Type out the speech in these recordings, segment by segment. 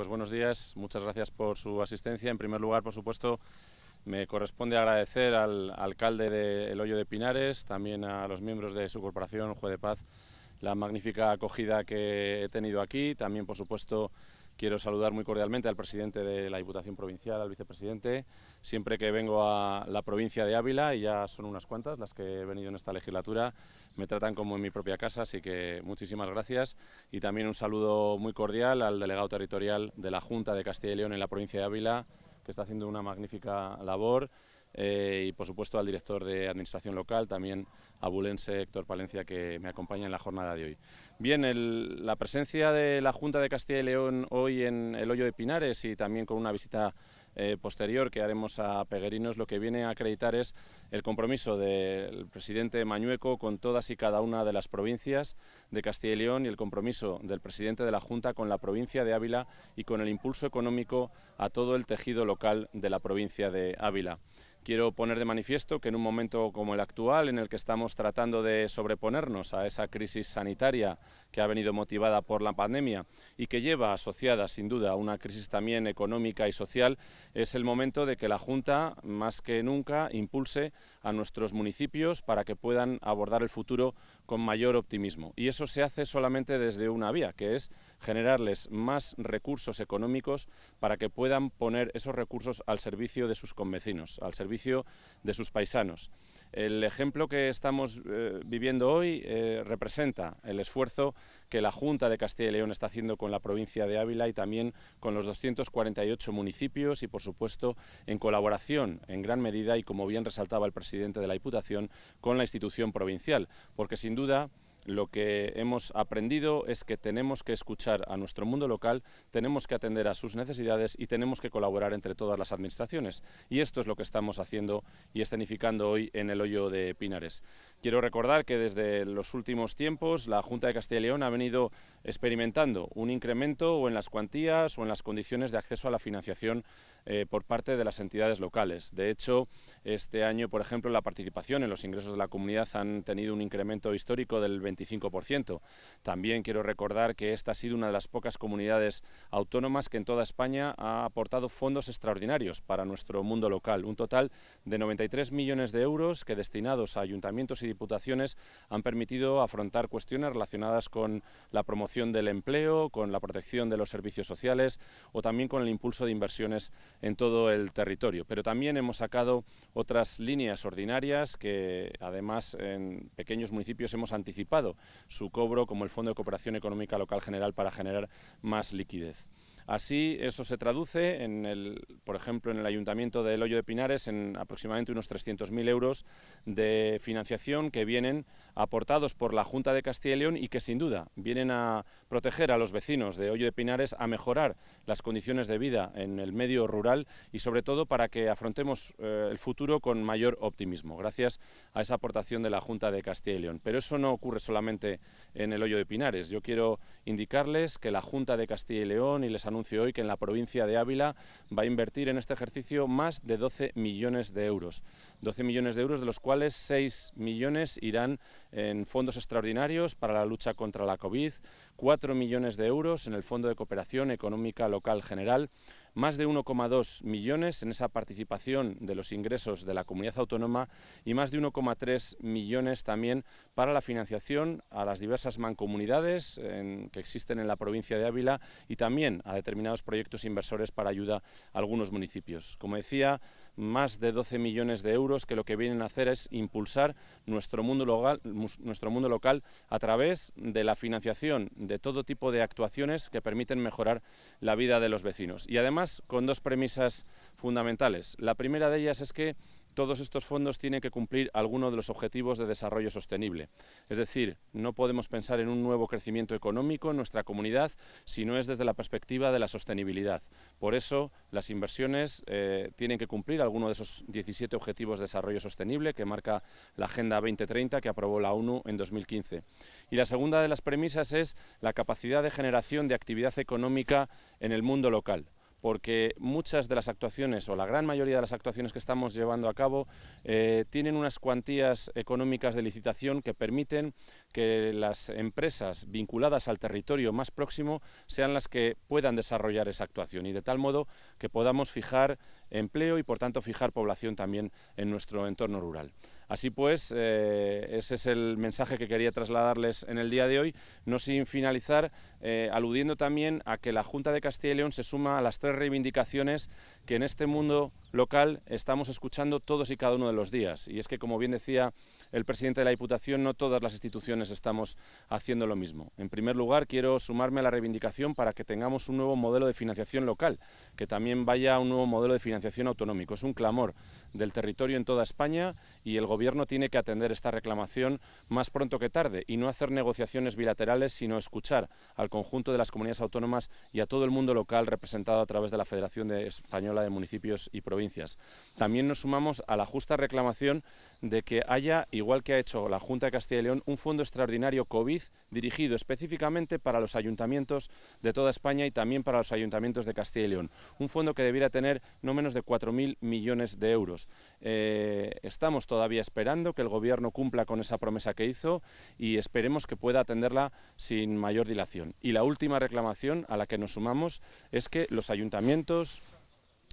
Pues buenos días, muchas gracias por su asistencia. En primer lugar, por supuesto, me corresponde agradecer al alcalde de El Hoyo de Pinares, también a los miembros de su corporación, Juez de Paz, la magnífica acogida que he tenido aquí, también, por supuesto, Quiero saludar muy cordialmente al presidente de la Diputación Provincial, al vicepresidente. Siempre que vengo a la provincia de Ávila, y ya son unas cuantas las que he venido en esta legislatura, me tratan como en mi propia casa, así que muchísimas gracias. Y también un saludo muy cordial al delegado territorial de la Junta de Castilla y León en la provincia de Ávila, que está haciendo una magnífica labor eh, y por supuesto al director de Administración Local, también a Héctor Palencia que me acompaña en la jornada de hoy. Bien, la presencia de la Junta de Castilla y León hoy en el Hoyo de Pinares y también con una visita eh, posterior que haremos a Peguerinos, lo que viene a acreditar es el compromiso del presidente Mañueco con todas y cada una de las provincias de Castilla y León y el compromiso del presidente de la Junta con la provincia de Ávila y con el impulso económico a todo el tejido local de la provincia de Ávila. Quiero poner de manifiesto que en un momento como el actual, en el que estamos tratando de sobreponernos a esa crisis sanitaria que ha venido motivada por la pandemia y que lleva asociada, sin duda, a una crisis también económica y social, es el momento de que la Junta, más que nunca, impulse a nuestros municipios para que puedan abordar el futuro con mayor optimismo. Y eso se hace solamente desde una vía, que es generarles más recursos económicos para que puedan poner esos recursos al servicio de sus convecinos, al servicio de sus paisanos. El ejemplo que estamos eh, viviendo hoy eh, representa el esfuerzo que la Junta de Castilla y León está haciendo con la provincia de Ávila y también con los 248 municipios y, por supuesto, en colaboración en gran medida y, como bien resaltaba el presidente de la Diputación, con la institución provincial, porque sin duda lo que hemos aprendido es que tenemos que escuchar a nuestro mundo local, tenemos que atender a sus necesidades y tenemos que colaborar entre todas las administraciones. Y esto es lo que estamos haciendo y escenificando hoy en el hoyo de Pinares. Quiero recordar que desde los últimos tiempos la Junta de Castilla y León ha venido experimentando un incremento o en las cuantías o en las condiciones de acceso a la financiación eh, por parte de las entidades locales. De hecho, este año, por ejemplo, la participación en los ingresos de la comunidad ha tenido un incremento histórico del 20%, también quiero recordar que esta ha sido una de las pocas comunidades autónomas que en toda España ha aportado fondos extraordinarios para nuestro mundo local, un total de 93 millones de euros que destinados a ayuntamientos y diputaciones han permitido afrontar cuestiones relacionadas con la promoción del empleo, con la protección de los servicios sociales o también con el impulso de inversiones en todo el territorio. Pero también hemos sacado otras líneas ordinarias que además en pequeños municipios hemos anticipado su cobro como el Fondo de Cooperación Económica Local General para generar más liquidez. Así, eso se traduce, en el, por ejemplo, en el Ayuntamiento del Hoyo de Pinares, en aproximadamente unos 300.000 euros de financiación que vienen aportados por la Junta de Castilla y León y que, sin duda, vienen a proteger a los vecinos de Hoyo de Pinares, a mejorar las condiciones de vida en el medio rural y, sobre todo, para que afrontemos eh, el futuro con mayor optimismo, gracias a esa aportación de la Junta de Castilla y León. Pero eso no ocurre solamente en el Hoyo de Pinares. Yo quiero indicarles que la Junta de Castilla y León y les anuncio hoy que en la provincia de Ávila va a invertir en este ejercicio más de 12 millones de euros. 12 millones de euros, de los cuales 6 millones irán en fondos extraordinarios para la lucha contra la COVID, 4 millones de euros en el Fondo de Cooperación Económica Local General, más de 1,2 millones en esa participación de los ingresos de la comunidad autónoma y más de 1,3 millones también para la financiación a las diversas mancomunidades que existen en la provincia de Ávila y también a determinados proyectos inversores para ayuda a algunos municipios. Como decía, más de 12 millones de euros que lo que vienen a hacer es impulsar nuestro mundo local, nuestro mundo local a través de la financiación de todo tipo de actuaciones que permiten mejorar la vida de los vecinos. Y además con dos premisas fundamentales. La primera de ellas es que todos estos fondos tienen que cumplir alguno de los objetivos de desarrollo sostenible. Es decir, no podemos pensar en un nuevo crecimiento económico en nuestra comunidad si no es desde la perspectiva de la sostenibilidad. Por eso, las inversiones eh, tienen que cumplir alguno de esos 17 objetivos de desarrollo sostenible que marca la Agenda 2030 que aprobó la ONU en 2015. Y la segunda de las premisas es la capacidad de generación de actividad económica en el mundo local porque muchas de las actuaciones o la gran mayoría de las actuaciones que estamos llevando a cabo eh, tienen unas cuantías económicas de licitación que permiten que las empresas vinculadas al territorio más próximo sean las que puedan desarrollar esa actuación y de tal modo que podamos fijar empleo y por tanto fijar población también en nuestro entorno rural. Así pues, eh, ese es el mensaje que quería trasladarles en el día de hoy, no sin finalizar, eh, aludiendo también a que la Junta de Castilla y León se suma a las tres reivindicaciones que en este mundo local estamos escuchando todos y cada uno de los días. Y es que, como bien decía el presidente de la Diputación, no todas las instituciones estamos haciendo lo mismo. En primer lugar, quiero sumarme a la reivindicación para que tengamos un nuevo modelo de financiación local, que también vaya a un nuevo modelo de financiación financiación autonómico. Es un clamor del territorio en toda España y el Gobierno tiene que atender esta reclamación más pronto que tarde y no hacer negociaciones bilaterales, sino escuchar al conjunto de las comunidades autónomas y a todo el mundo local representado a través de la Federación Española de Municipios y Provincias. También nos sumamos a la justa reclamación de que haya, igual que ha hecho la Junta de Castilla y León, un fondo extraordinario COVID dirigido específicamente para los ayuntamientos de toda España y también para los ayuntamientos de Castilla y León. Un fondo que debiera tener no menos de 4.000 millones de euros. Eh, estamos todavía esperando que el Gobierno cumpla con esa promesa que hizo y esperemos que pueda atenderla sin mayor dilación. Y la última reclamación a la que nos sumamos es que los ayuntamientos,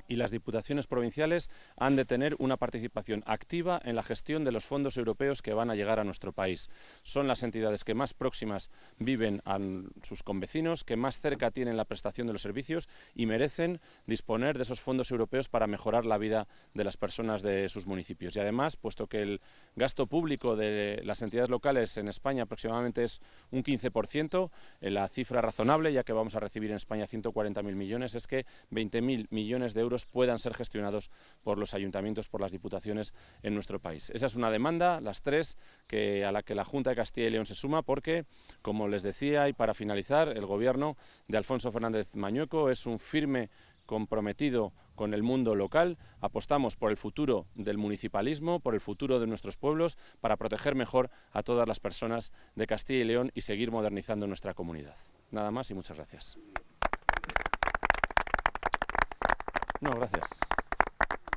y las diputaciones provinciales han de tener una participación activa en la gestión de los fondos europeos que van a llegar a nuestro país. Son las entidades que más próximas viven a sus convecinos, que más cerca tienen la prestación de los servicios y merecen disponer de esos fondos europeos para mejorar la vida de las personas de sus municipios. Y además, puesto que el gasto público de las entidades locales en España aproximadamente es un 15%, eh, la cifra razonable, ya que vamos a recibir en España 140.000 millones, es que 20.000 millones de euros puedan ser gestionados por los ayuntamientos, por las diputaciones en nuestro país. Esa es una demanda, las tres, que, a la que la Junta de Castilla y León se suma porque, como les decía y para finalizar, el gobierno de Alfonso Fernández Mañueco es un firme comprometido con el mundo local, apostamos por el futuro del municipalismo, por el futuro de nuestros pueblos, para proteger mejor a todas las personas de Castilla y León y seguir modernizando nuestra comunidad. Nada más y muchas gracias. No, gracias.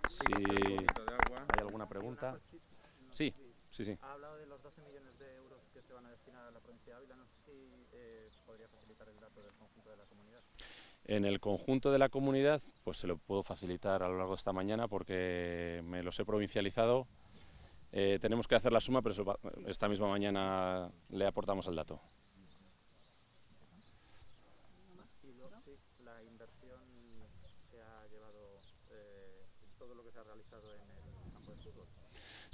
Si hay alguna pregunta. Sí, sí, sí. Ha hablado de los 12 millones de euros que se van a destinar a la provincia de Ávila. No sé si eh, podría facilitar el dato del conjunto de la comunidad. En el conjunto de la comunidad, pues se lo puedo facilitar a lo largo de esta mañana porque me los he provincializado. Eh, tenemos que hacer la suma, pero esta misma mañana le aportamos el dato.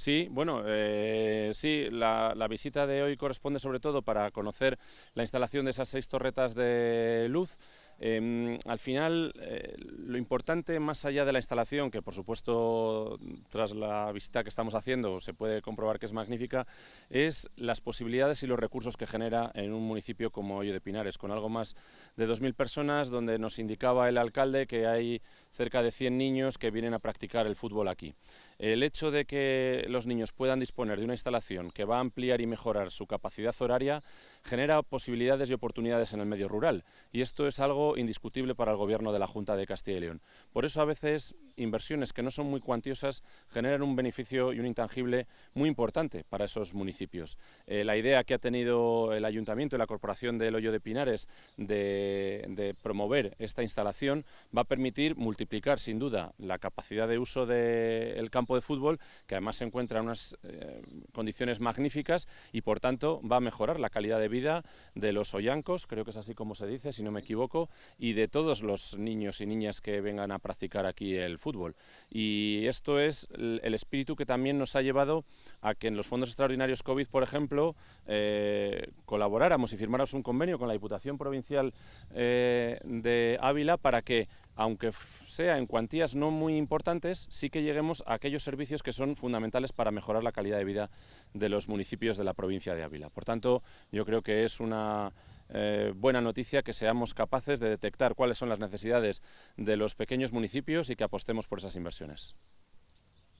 Sí, bueno, eh, sí, la, la, visita de hoy corresponde sobre todo para conocer la instalación de esas seis torretas de luz Em, al final, eh, lo importante más allá de la instalación, que por supuesto tras la visita que estamos haciendo se puede comprobar que es magnífica, es las posibilidades y los recursos que genera en un municipio como Hoyo de Pinares, con algo más de 2.000 personas, donde nos indicaba el alcalde que hay cerca de 100 niños que vienen a practicar el fútbol aquí. El hecho de que los niños puedan disponer de una instalación que va a ampliar y mejorar su capacidad horaria genera posibilidades y oportunidades en el medio rural. Y esto es algo indiscutible para el gobierno de la Junta de Castilla y León. Por eso a veces inversiones que no son muy cuantiosas generan un beneficio y un intangible muy importante para esos municipios. Eh, la idea que ha tenido el Ayuntamiento y la Corporación del Hoyo de Pinares de, promover esta instalación va a permitir multiplicar sin duda la capacidad de uso del campo de fútbol, que además se encuentra en unas eh, condiciones magníficas y por tanto va a mejorar la calidad de vida de los hoyancos, creo que es así como se dice, si no me equivoco, y de todos los niños y niñas que vengan a practicar aquí el fútbol. Y esto es el espíritu que también nos ha llevado a que en los fondos extraordinarios COVID, por ejemplo, eh, colaboráramos y firmáramos un convenio con la Diputación Provincial eh, de Ávila para que aunque sea en cuantías no muy importantes, sí que lleguemos a aquellos servicios que son fundamentales para mejorar la calidad de vida de los municipios de la provincia de Ávila. Por tanto, yo creo que es una eh, buena noticia que seamos capaces de detectar cuáles son las necesidades de los pequeños municipios y que apostemos por esas inversiones.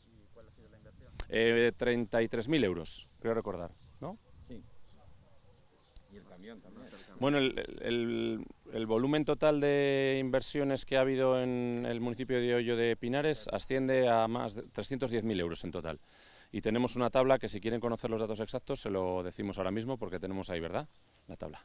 ¿Y cuál ha sido la inversión? 33.000 eh, euros, creo recordar. ¿no? Sí. Y el camión también. Bueno, el, el, volumen total de inversiones que ha habido en el municipio de Hoyo de Pinares asciende a más de 310.000 euros en total. Y tenemos una tabla que si quieren conocer los datos exactos se lo decimos ahora mismo porque tenemos ahí, ¿verdad? La tabla.